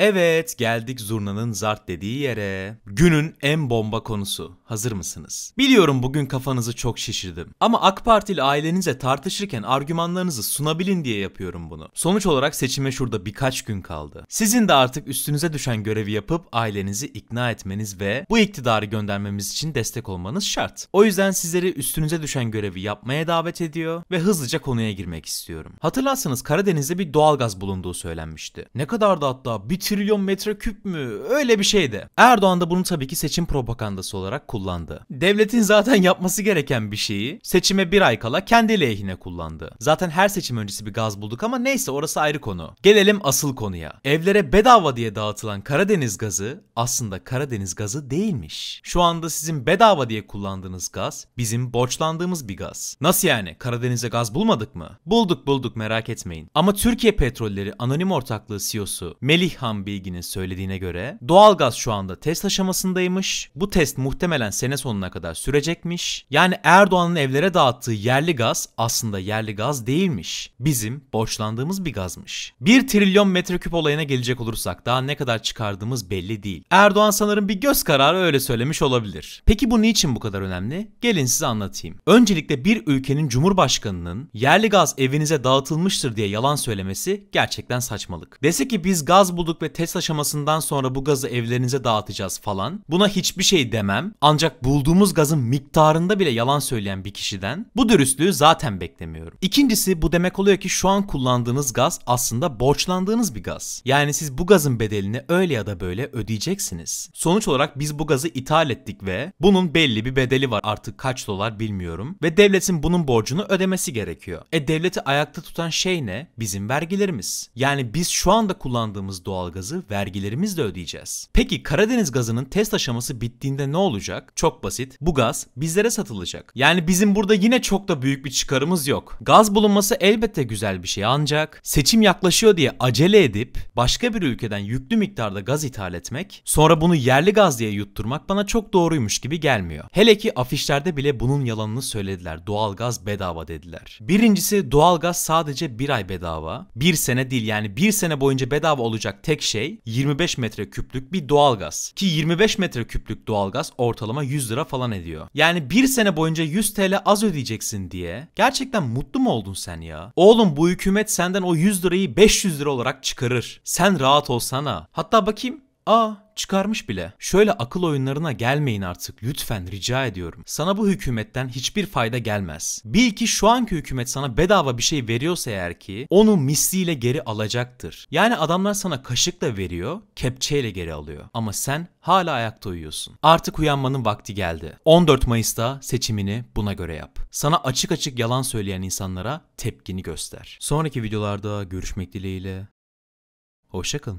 Evet geldik zurnanın zart dediği yere. Günün en bomba konusu. Hazır mısınız? Biliyorum bugün kafanızı çok şişirdim. Ama AK Partili ailenize tartışırken argümanlarınızı sunabilin diye yapıyorum bunu. Sonuç olarak seçime şurada birkaç gün kaldı. Sizin de artık üstünüze düşen görevi yapıp ailenizi ikna etmeniz ve bu iktidarı göndermemiz için destek olmanız şart. O yüzden sizleri üstünüze düşen görevi yapmaya davet ediyor ve hızlıca konuya girmek istiyorum. Hatırlarsanız Karadeniz'de bir doğalgaz bulunduğu söylenmişti. Ne kadar da hatta bir trilyon metreküp mü? Öyle bir şeydi. Erdoğan da bunu tabii ki seçim propagandası olarak kullandı. Devletin zaten yapması gereken bir şeyi seçime bir ay kala kendi lehine kullandı. Zaten her seçim öncesi bir gaz bulduk ama neyse orası ayrı konu. Gelelim asıl konuya. Evlere bedava diye dağıtılan Karadeniz gazı aslında Karadeniz gazı değilmiş. Şu anda sizin bedava diye kullandığınız gaz bizim borçlandığımız bir gaz. Nasıl yani? Karadeniz'e gaz bulmadık mı? Bulduk bulduk merak etmeyin. Ama Türkiye Petrolleri Anonim Ortaklığı CEO'su Melih Ham Bilgin'in söylediğine göre doğalgaz şu anda test aşamasındaymış. Bu test muhtemelen sene sonuna kadar sürecekmiş. Yani Erdoğan'ın evlere dağıttığı yerli gaz aslında yerli gaz değilmiş. Bizim borçlandığımız bir gazmış. 1 trilyon metreküp olayına gelecek olursak daha ne kadar çıkardığımız belli değil. Erdoğan sanırım bir göz kararı öyle söylemiş olabilir. Peki bu niçin bu kadar önemli? Gelin size anlatayım. Öncelikle bir ülkenin cumhurbaşkanının yerli gaz evinize dağıtılmıştır diye yalan söylemesi gerçekten saçmalık. Dese ki biz gaz bulduk ve ve test aşamasından sonra bu gazı evlerinize dağıtacağız falan. Buna hiçbir şey demem. Ancak bulduğumuz gazın miktarında bile yalan söyleyen bir kişiden bu dürüstlüğü zaten beklemiyorum. İkincisi bu demek oluyor ki şu an kullandığınız gaz aslında borçlandığınız bir gaz. Yani siz bu gazın bedelini öyle ya da böyle ödeyeceksiniz. Sonuç olarak biz bu gazı ithal ettik ve bunun belli bir bedeli var artık kaç dolar bilmiyorum ve devletin bunun borcunu ödemesi gerekiyor. E devleti ayakta tutan şey ne? Bizim vergilerimiz. Yani biz şu anda kullandığımız doğalgaz doğalgazı vergilerimizle ödeyeceğiz. Peki Karadeniz gazının test aşaması bittiğinde ne olacak? Çok basit. Bu gaz bizlere satılacak. Yani bizim burada yine çok da büyük bir çıkarımız yok. Gaz bulunması elbette güzel bir şey ancak seçim yaklaşıyor diye acele edip başka bir ülkeden yüklü miktarda gaz ithal etmek, sonra bunu yerli gaz diye yutturmak bana çok doğruymuş gibi gelmiyor. Hele ki afişlerde bile bunun yalanını söylediler. Doğal gaz bedava dediler. Birincisi doğal gaz sadece bir ay bedava. Bir sene değil yani bir sene boyunca bedava olacak tek tek şey 25 metreküplük bir doğalgaz. Ki 25 metre metreküplük doğalgaz ortalama 100 lira falan ediyor. Yani bir sene boyunca 100 TL az ödeyeceksin diye gerçekten mutlu mu oldun sen ya? Oğlum bu hükümet senden o 100 lirayı 500 lira olarak çıkarır. Sen rahat olsana. Hatta bakayım Aa çıkarmış bile. Şöyle akıl oyunlarına gelmeyin artık lütfen rica ediyorum. Sana bu hükümetten hiçbir fayda gelmez. Bil ki şu anki hükümet sana bedava bir şey veriyorsa eğer ki onu misliyle geri alacaktır. Yani adamlar sana kaşıkla veriyor, kepçeyle geri alıyor. Ama sen hala ayakta uyuyorsun. Artık uyanmanın vakti geldi. 14 Mayıs'ta seçimini buna göre yap. Sana açık açık yalan söyleyen insanlara tepkini göster. Sonraki videolarda görüşmek dileğiyle. Hoşçakalın.